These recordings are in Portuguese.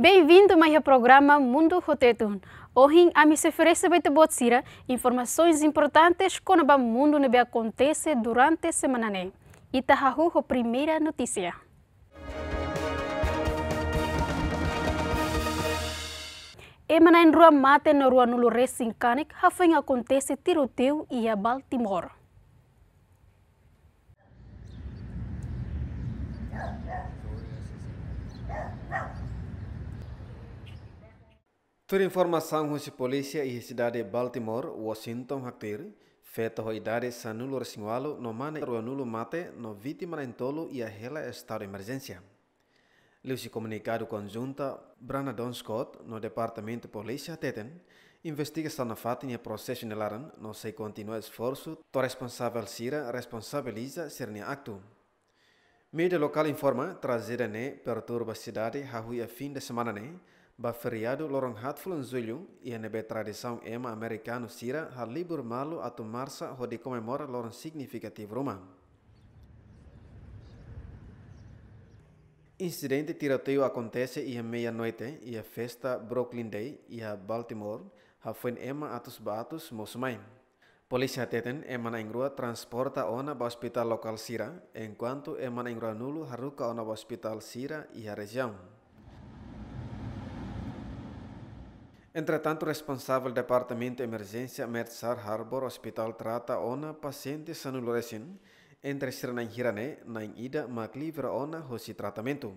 Bem-vindo mais ao programa Mundo Rotetun. Hoje, a se oferece para você informações importantes sobre o mundo que acontece durante a semana. Né? E está a primeira notícia. Emana em rua mate na rua Nulo Resincanic, acontece tiroteio e a Baltimore. Terinformasang husi polícia e cidade de Baltimore, Washington Haktir, feto hoidade sanulo resingwalo no mane ruanulo mate no vítima entolo e a rela estado de emergência. Leu-se comunicado conjunta Branadon Scott no Departamento de Polícia Teten, investigação na fato e processo nelaran no se continua esforço, to responsável sira responsabiliza serne acto. Mídia local informa trazida ne perturba cidade hahui a fim de semana ne, feriado lorong hatful zulhum e NB tradição ema americano sira har libur malu atu marsa hodi comemora lorong significativo roma. Incidente tiroteio acontece em meia-noite e a festa Brooklyn Day e Baltimore ha foi ema atus batus mosmai. Polícia teten ema na ingrua transporta ona ba hospital local sira, enquanto ema na ingrua nulo haruka ona ba hospital sira e a região. Entretanto, o responsável do Departamento de Emergência Mercer Harbor Hospital trata uma paciente sanuloresin entre Sirnan Hirane na ida maklivra uma hosi tratamento.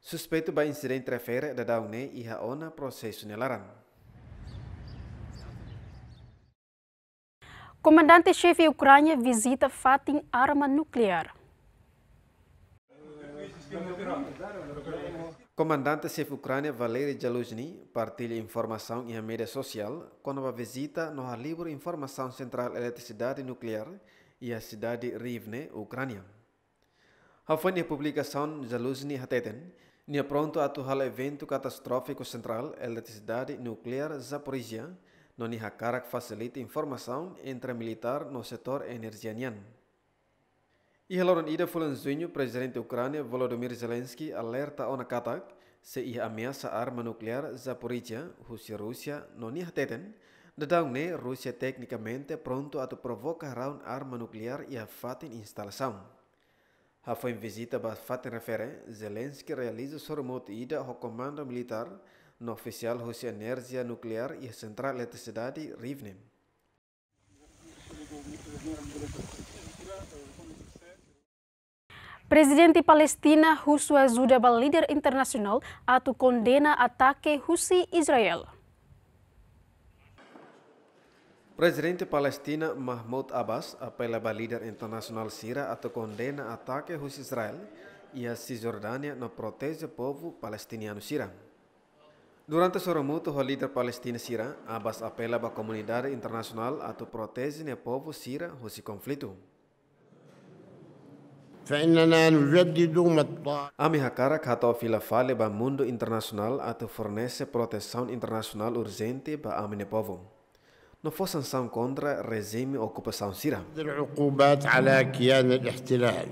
Suspeito de incidente refere da e iha uma processo nelaran. Comandante-chefe Ucrânia visita Fatim arma nuclear. Comandante-chefe Ucrânia Valery Zaluzhny partilha informação em mídia social quando visita no livro Informação Central Eletricidade Nuclear e a cidade Rivne, Ucrânia. A fonte publicação Zaluzhny Hateten Nia pronto atual evento catastrófico central eletricidade nuclear Zaporizhia, no ni hakarak facilita informação entre militar no setor energianiano. I helaram ida fulan junho, presidente da Volodymyr Zelensky alerta ona Katak se i ameaça arma nuklear Zaporizhia, husi Rusia noni hateten. da ne Rússia tecnicamente pronto atu provoka raun arma nuklear e a fatin instalação. A visita ba fatin refere, Zelensky realiza sormoto ida ho komando militar no oficial husi energia nuklear i a central Rivne di Palestina Huswa Zudabal leader internasional, atau kondena atake Husi Israel. Presiden Palestina Mahmoud Abbas apelava leader internasional Sira atau kondena atake Husi Israel Ia si Jordania no protege povo palestiniano sira. Durante sua remuto, o líder Palestina sira, Abbas apela ba komunidade internasional atau protege ne povo Sira husi konflitu. فإننا نجدد ما A Mihakarak hatau filafale ba mundo internacional atu fornece proteção internacional urgente a minha povo. Não foi sanção contra regime ocupação síria. العقوبات على كيان الاحتلال.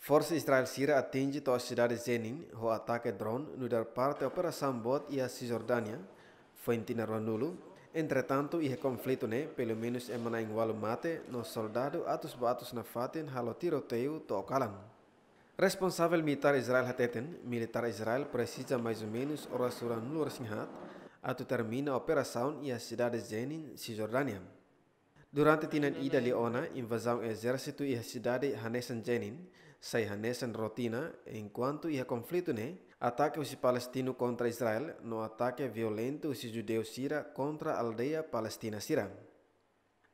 Força Israel Síria atinge a cidade Zenin, o ataque drone no dar parte da Operação Bot e a Cisjordânia, foi Entretanto, o é conflito, né? Pelo menos em Manaingualo mate, nos soldados atos batos na fatin halo tiroteio to Responsável militar Israel hateten, militar Israel precisa mais ou menos oração no Sinhat, ato termina a operação e a cidade de Jenin, Cisjordânia. Durante tinan ida leona, invasão exército e a cidade Hanesan Jenin, sai Hanesan Rotina, enquanto o é conflito, né? Ataque os palestinos contra Israel no ataque violento os judeus Sira contra a aldeia palestina Sira.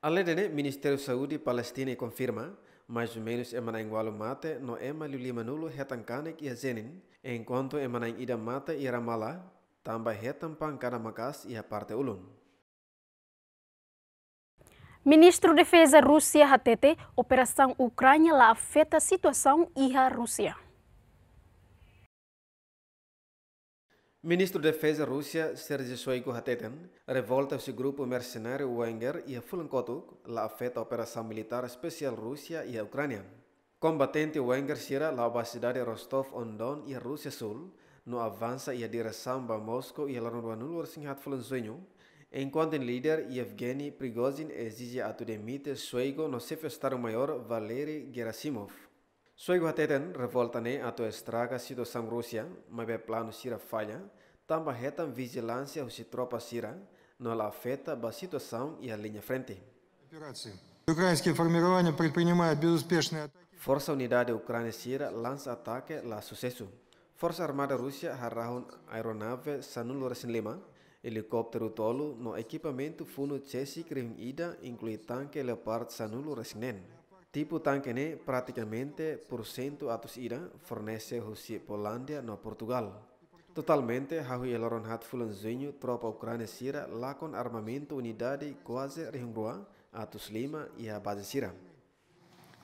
Além de Ministério da Saúde Palestina confirma, mais ou menos emana igual mate no ema lulimanulo retankanek e Azenin, enquanto emana ida mate e ramala, também retampan cada e a parte ulun. Ministro da de Defesa Rússia Hatete, operação Ucrânia lá afeta a situação e a Rússia. Ministro da Defesa Rússia, Sergei Shoigu Hateten, revolta se grupo mercenário Wenger e a Fulankotuk, lá afeta a operação militar especial Rússia e a Ucrânia. Combatente Wenger será lá a cidade Rostov-on-Don e a Rússia Sul, no avança e a direção para Moscou e a Larnuanul Orsinhat Fulanzunho, enquanto o líder Yevgeny Prigozhin exige a Tudemite Shoigu no chefe Estado-Maior Valery Gerasimov. gua teten revolta ne ato estraga sido sang Rusia, ma be plano sira falha, tamba hetan vigilancia o tropa sira, no la afeta ba situação e a linha frente. Украинские Força Unidade Ucrânia Sira lança ataque la sucesso. Força Armada Rússia harrahun aeronave Sanun Loresin Lima, helicóptero tolo no equipamento funo cesi Krim Ida, inclui tanque Leopard Sanun nen. Tipo tanque kene praticamente por cento atos ira fornece Rússia, Polândia no Portugal. Totalmente, hawi eloron hat fulanzinho tropa Ucrânia sira lá com armamento unidade quase reungrua atos lima e a base sira.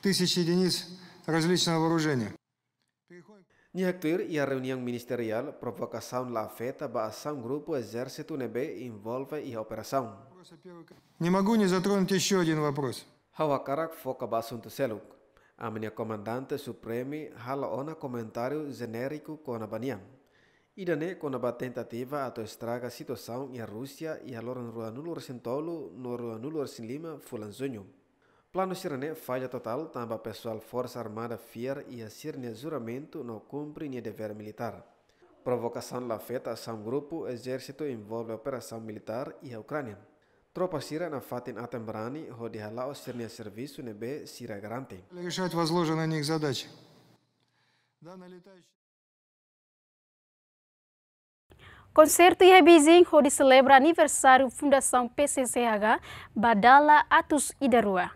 Тысячи единиц различного вооружения. Ni e a reunião ministerial provocação la afeta ba ação grupo Exército Nebe envolve e a operação. Не могу не затронуть еще один вопрос. Hawakarak foca basunto seluk. A minha comandante supreme hala ona comentário genérico com a baniam. Idane com a tentativa a estraga a situação em Rússia e a loran ruanulor sintolo no ruanulor sin lima fulanzunho. Plano sirene falha total tamba pessoal força armada fier e a sirne juramento não cumpre nem dever militar. Provocação la feta a grupo exército envolve a operação militar e a Ucrânia. Troppa sira na Fatin Atem Brani hodija lao sirnija servisu nebe sira garanti. Решать возложенные на них задачи. Данный летающий... Concerto em Beijing, onde celebra PCCH Badala Atus Idarua.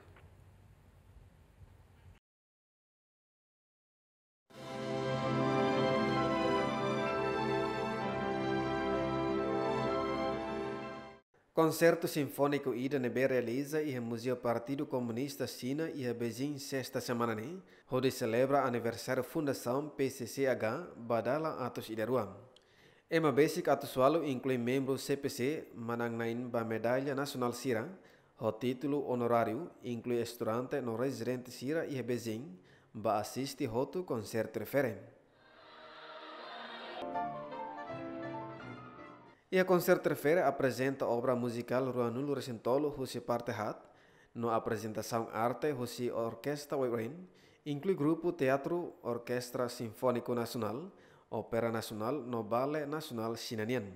Concerto Sinfônico Nebe realiza e Museu Partido Comunista China e a Beijing sexta semana né? onde celebra aniversário Fundação PCCH Badala Atos Idaruam. Ema Basic Atosualo inclui membro CPC Manangnain ba Medalha Nacional Sira, o título honorário inclui estudante no residente Sira e a Beijing, ba assiste roto concerto referente. Ia concerto terceira apresenta a obra musical Ruanul Recentolo Husi Parte Hat, no apresentação arte Husi Orquestra Webrain, inclui grupo teatro, orquestra sinfônico nacional, ópera nacional, no ballet nacional sinanian.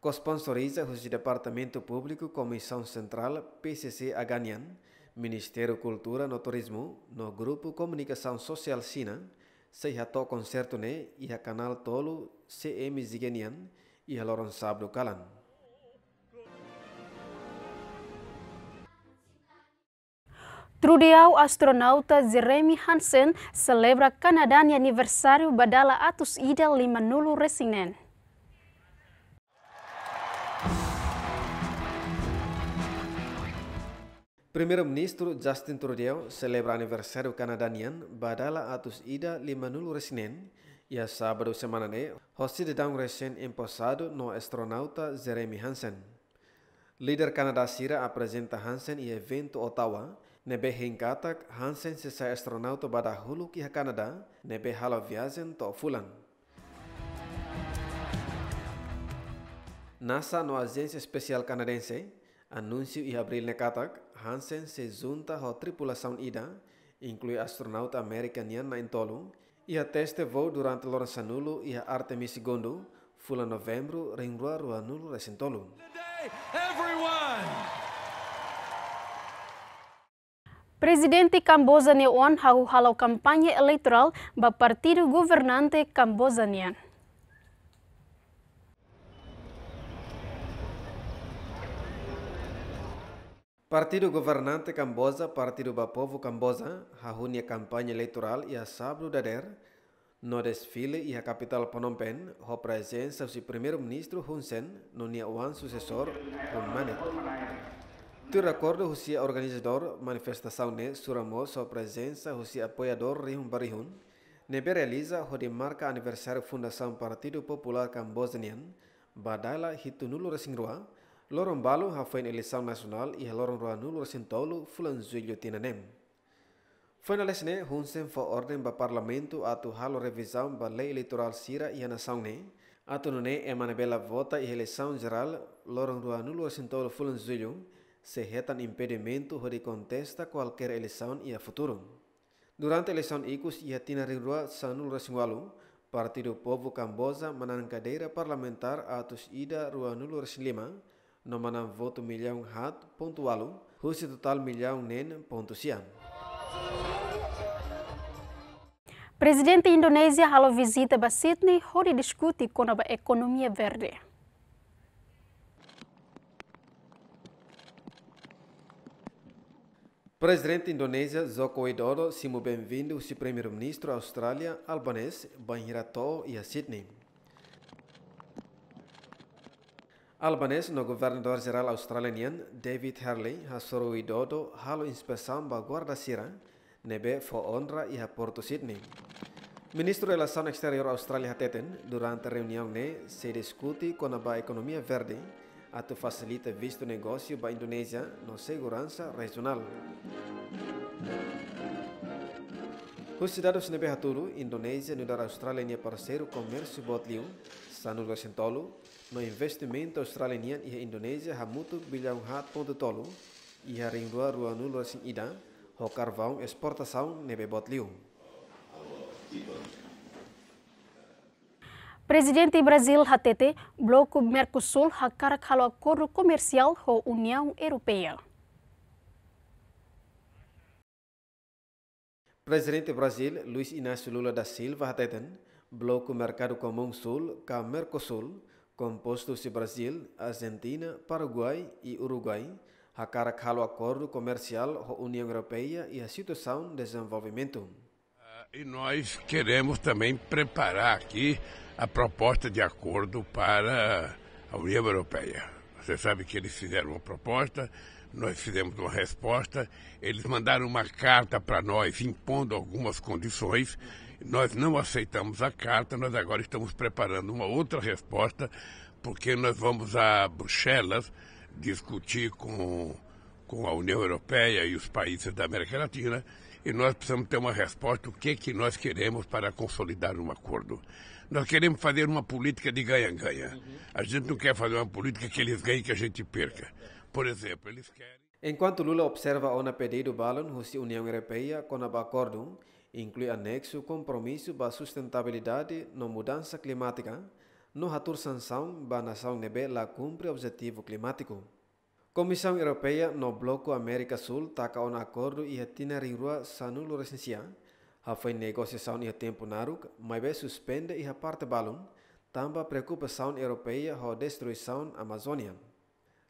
Cosponsoriza Husi Departamento Público Comissão Central PCC Aganian, Ministério Cultura no Turismo, no Grupo Comunicação Social Sina, Seihato Concerto Ne e a Canal Tolo CM Zigenian, ia lorong sabdo kalan Trudeau astronauta Jeremy Hansen selebra Canadani anniversary badala atus ida lima nulu resinen. Primeiro-Ministro Justin Trudeau celebra aniversário canadanian badala atus ida lima nulu resinen ia e sabar abre semana né, hosti de dang resen imposado no astronauta Jeremy Hansen. Líder Canadá-Sira apresenta Hansen e evento Ottawa, nebe hingkatak Hansen sesai astronauta bada hulu ki Canadá, nebe viazen to fulan. NASA no agensi especial canadense, anuncio i abril nekatak, Hansen se junta ho tripulação ida, inclui astronauta American Yan na Ia teste vou durante lora sanulo ia Artemis II, fula novembro reinrua rua nulo resentolo. Presidente Cambozanian hau halau campanha eleitoral ba partido governante Cambozanian. Partido governante Kamboja, Partido Bapovo Kamboja, Camboja, kampanye ia eleitoral ia sábado da der, no desfile ia capital Phnom Penh, ho presença si primeiro-ministro Hun Sen, no nia wan sucessor Hun Manet. Tu recordo o seu organizador manifestação ne suramo sua presença o seu apoiador Rihun Barihun, nebe realiza ho di marca aniversário fundação Partido Popular Cambojanian, badala hitunulu resingrua, Lorong Balu hafain eleição nasional iha lorong Roanu lorong tolu fulan tina tinanem. Finales hunsen fa orden ba parlamentu atu halo revisaun ba lei eleitoral sira iha a nação ne, atu nune emanabela vota iha eleição geral lorong Roanu lorong tolu fulan zuyu se impedimentu impedimento hori kontesta kualker eleição iha a Durante a ikus ia tina rinrua sanul walu, Partido Povo Kamboza menang kadeira parlamentar atus ida ruanulur lima no manam voto milhão hat ponto alu, husi total milhão nen ponto siam. Presidente Indonésia halo visita ba Sydney hori discuti kono a economia verde. Presidente Indonésia Joko Widodo simu bem-vindo o primeiro-ministro da Austrália albanês, Banhirato e a Sydney. Albanese no governador-geral australian David Hurley ha o dodo halo inspeção para guarda sira nebe foi honra e a Porto Sydney. Ministro da Relação Exterior Austrália Teten, durante a reunião ne, se discute com a economia verde, a tu facilita visto negócio ba Indonésia no segurança regional. Os cidadãos nebe haturu, Indonésia no dar Austrália ne parceiro comércio botliu, sanurgasin tolu, no investimento australian indonésia há muito bilhão hat ponto tolu, ia ringrua rua nulgasin ida, ho carvão exportação nebebot liu. Presidente Brasil HTT, Bloco Mercosul, Hakarkalo Acordo Comercial com União Europeia. Presidente Brasil, Luiz Inácio Lula da Silva, HTT, Bloco Mercado Comum Sul, com Mercosul, composto de Brasil, Argentina, Paraguai e Uruguai, o Acordo Comercial com a União Europeia e a Situação de Desenvolvimento. Ah, e nós queremos também preparar aqui a proposta de acordo para a União Europeia. Você sabe que eles fizeram uma proposta, nós fizemos uma resposta, eles mandaram uma carta para nós impondo algumas condições nós não aceitamos a carta, nós agora estamos preparando uma outra resposta, porque nós vamos a Bruxelas discutir com, com a União Europeia e os países da América Latina, e nós precisamos ter uma resposta o que que nós queremos para consolidar um acordo. Nós queremos fazer uma política de ganha-ganha. A gente não quer fazer uma política que eles ganhem e que a gente perca. Por exemplo, eles querem... Enquanto Lula observa o pedido Ballon, a União Europeia, com o acordo, inclui anexo compromisso para sustentabilidade na mudança climática, no ratur sanção para a nação nebe la cumpre objetivo climático. Comissão Europeia no Bloco América Sul taca um acordo e itinerário rua sanulo recensia. A foi negociação e tempo naruk, mas suspende e a parte balum, tamba preocupação europeia ho destruição Amazônia.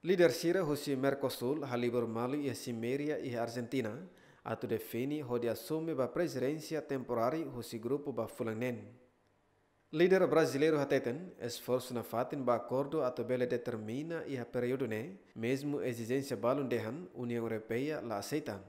Líder Sira Mercosul, Halibur Mali e Siméria e Argentina, a tu defini hodi assume ba presidência temporária husi grupo ba fulangnen. Líder brasileiro hateten, esforço na fatin ba acordo a tobele determina e a período ne, mesmo exigência balon dehan, União Europeia la aceita.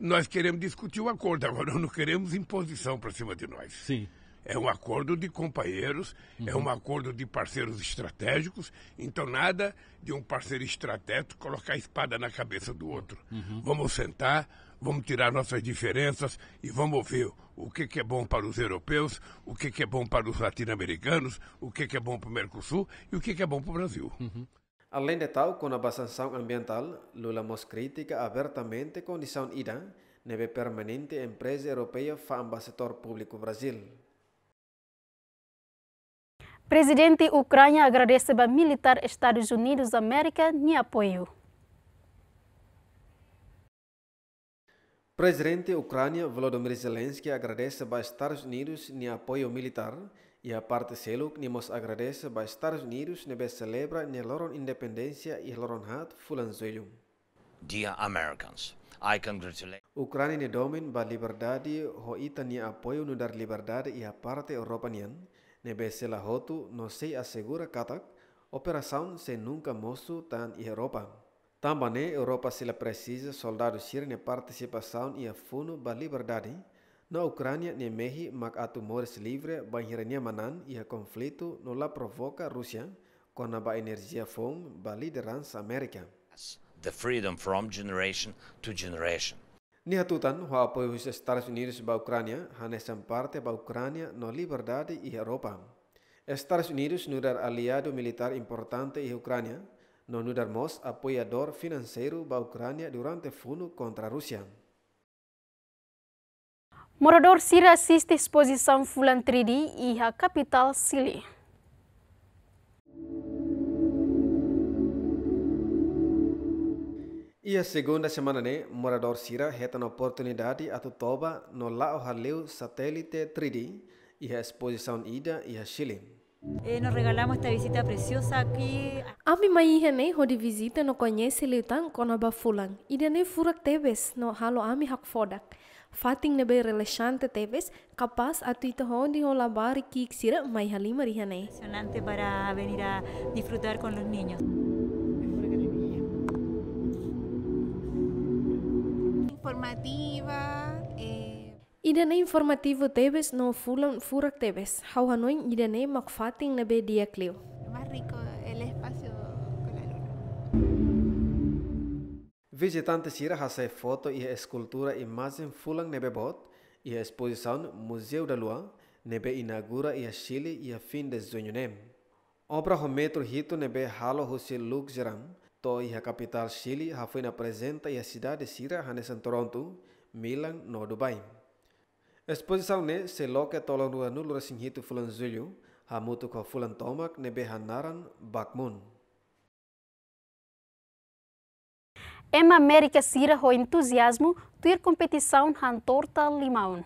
Nós queremos discutir o acordo, agora não queremos imposição para cima de nós. Sim. É um acordo de companheiros, é uhum. é um acordo de parceiros estratégicos. Então, nada de um parceiro estratégico colocar a espada na cabeça do outro. Uhum. Vamos sentar, vamos tirar nossas diferenças e vamos ver o que, que é bom para os europeus, o que, que é bom para os latino-americanos, o que, que é bom para o Mercosul e o que, que é bom para o Brasil. Uhum. Além de tal, com a sanção ambiental, Lula mostra crítica abertamente a condição Irã neve permanente empresa europeia para ambassador público Brasil. Presidente Ucrânia agradece ao militar Estados Unidos da América e apoio. Presidente de Volodymyr Zelensky agradece a Estados Unidos ni apoio militar y, aparte parte seluk nos agradece a Estados Unidos ni celebra ni loron independencia y loron hat fulanzoyum. Dear Americans, I congratulate. Ucrania ni domin ba liberdade ho libertad ni apoio no dar liberdade y a parte Europa ni besela hotu no se asegura katak operación se nunca mostró tan Europa. Também, Europa sila precisa soldat Rusia ne participação e afunu bali liberdade na Ucrânia ne mehi mak atu mores livre banhirania manan e conflito no la provoca Rússia com ba energia fom ba liderança América. The freedom from generation to generation. Ni hatutan ho apoio os Estados Unidos ba Ucrânia hanesam parte ba Ucrânia no liberdade e Europa. Estados Unidos nudar aliado militar importante e Ucrânia Não Darmos, apoiador financeiro da Ucrânia durante o fundo contra a Rússia. Morador sira assiste exposição Fulan 3D e a capital Síria. E a segunda semana, né, morador Sira reta na oportunidade a Toba no Lao Haleu satélite 3D e a exposição Ida e a Chile. Eh, nos regalamos esta visita preciosa aquí. A hija nei Irene, onde visita, não conhece Liutan com a Bafulan. Irene furak Teves, no halo ami fodak. Fating nebe relajante Teves, capaz a tuita hondi holabari kiksira, mai halima Irene. Impresionante para venir a disfrutar con los niños. Informativa. Idanay informativo tebes no fulan furak tebes. ne idanay makfating na be dia Cleo. Más rico el espacio con la luna. Visitante sira hace foto y escultura imagen fulan nebe bot a exposición Museu da Lua nebe inaugura a Chile e a fin de junio nem. Obra metro hito nebe halo husi luk jeram to e a capital Chile hafuina presenta e a cidade sira hanesan Toronto, Milan no Dubai. A exposição ne se loca tolong dua nulur sing hitu fulan que hamutu ko fulan tomak nebe naran, bakmun. Em América Sira ho entusiasmo tuir competição han torta limaun.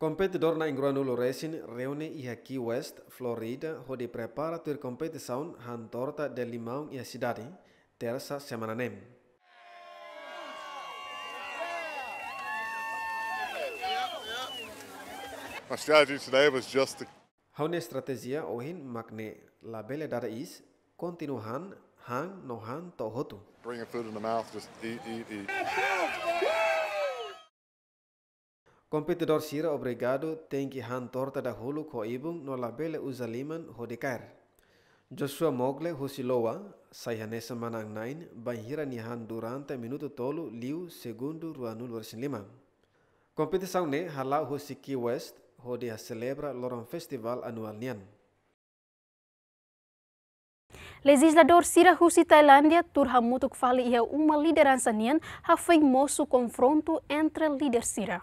Competidor na Ingruanulo Racing reúne e aqui West, Florida, onde prepara a competição han torta de limão e a cidade. terça semana NEM. A strategy today was just to... Haune estratégia ohin makne labele dada is kontinuhan, hang no han to hotu. Bringing food in the mouth, just eat, eat, eat. Competidor Sira obrigado tem que han torta da hulu ko ibung no labele usa liman ho Joshua Mogle Husilowa Saihanesa Manang 9 banhira nihan durante minuto tolu liu segundo ruanul versin 5. Competição ne halau Husiki West hodi ha celebra loron festival anual nian. Legislador Sira Husi Thailandia turham mutuk fali ia uma liderança nian ha mosu konfrontu entre lider Sira.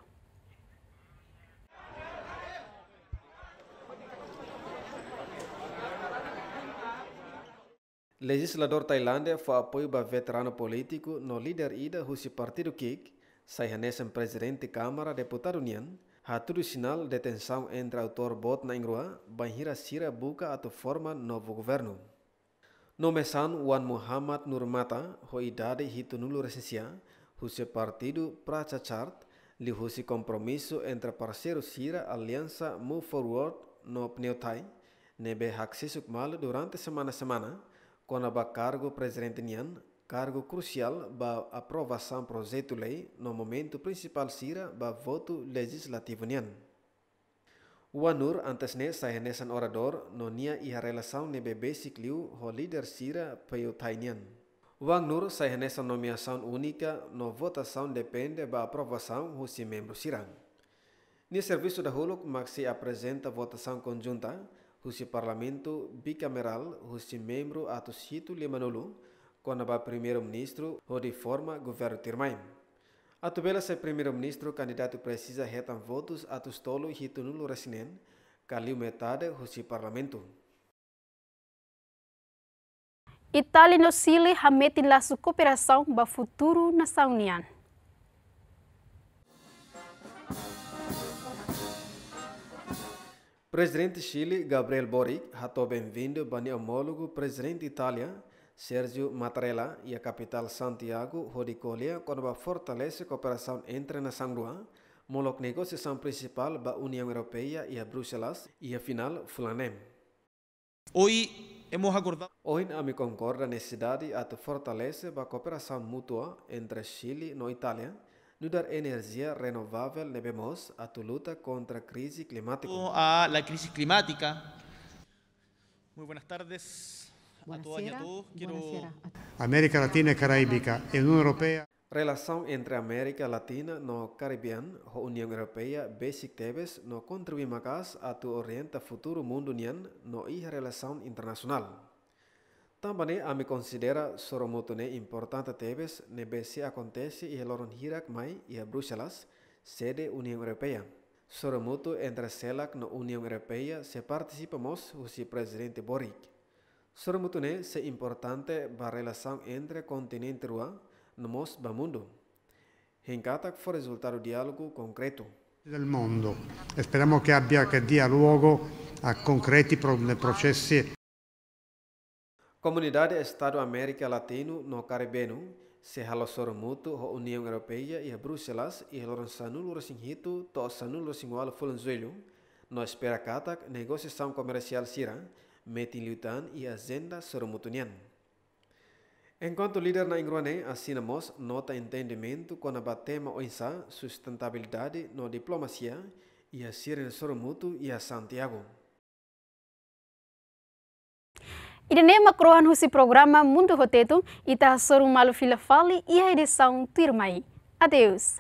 Legislador Tailândia foi apoio para veterano político no líder ida husi partido KIK, saihanesen presidente Câmara Deputado União, haturu sinal de tensão entre autor bot na Ingrua, banhira sira buka atau forma novo governo. mesan Wan Muhammad Nurmata hoi hitu hitunulu resensia, husi partido Prachachart li husi compromisso entre parceiro sira aliança Move Forward no Pneutai, nebe haksisuk malu durante semana-semana, o cargo presidente Nian, cargo crucial ba aprovação projeto lei no momento principal será ba voto legislativo Nian. O anur antes ne sahenesan orador não tinha a relação nebebe com o líder sira peyo Nian. O Anur sai nessa nomeação única, no votação depende da aprovação dos membros irão. No serviço da HULUC, mas se apresenta votação conjunta, husi parlamento bicameral husi membro ato lima nolu kona ba primeiro-ministro ho di forma governo termain Atu bela se primeiro-ministro kandidatu precisa hetan votos atus stolo hitu nolu resinen, kaliu metade husi parlamento. Itali no sili hametin laço cooperação ba futuro nação união. Presidente Chile, Gabriel Boric, ratou bem-vindo o homólogo presidente Itália, Sergio Mattarella, e a capital Santiago, Rodicolia, quando fortalece a cooperação entre a nação duas, molok negociação principal da União Europeia e a Bruxelas, e afinal, Fulanem. Hoje, hemos acordado... Hoje, a me concorda a necessidade de fortalecer a cooperação mútua entre Chile e Itália, dar energía renovable debemos a tu lucha contra la crisis climática. A la crisis climática. Muy buenas tardes a y a América Latina y caraíbica Unión Europea. Relación entre América Latina no Caribe, o Unión Europea, basic no contribuye más a tu orienta futuro mundo unión no y relación internacional. Também a me considera soromotone importante tebes nebesi acontece e loron hirak mai e Bruselas, sede Unión Europea. Soromoto entre selak no Unión Europea se participamos o presidente Boric. ne se importante ba relación entre continente rua no mos ba mundo. Henkatak for resultado diálogo concreto. Del mondo. Esperamos che abbia, che dia luogo a concreti processi Comunidade Estado América Latino no Caribe se relaciona muito com a União Europeia e a Bruxelas e lançando o recinhito tosando o recinhual fulanzuelo. No espera cata negociação comercial sira, metin lutan e agenda soromutunian. Enquanto líder na Ingruane, assinamos nota entendimento com a batema OINSA sustentabilidade no diplomacia e a Sirene Soromuto e a Santiago. Idenema croan husi programa Mundo Roteto e tá soro malo fila fale e a edição Tirmai. Adeus.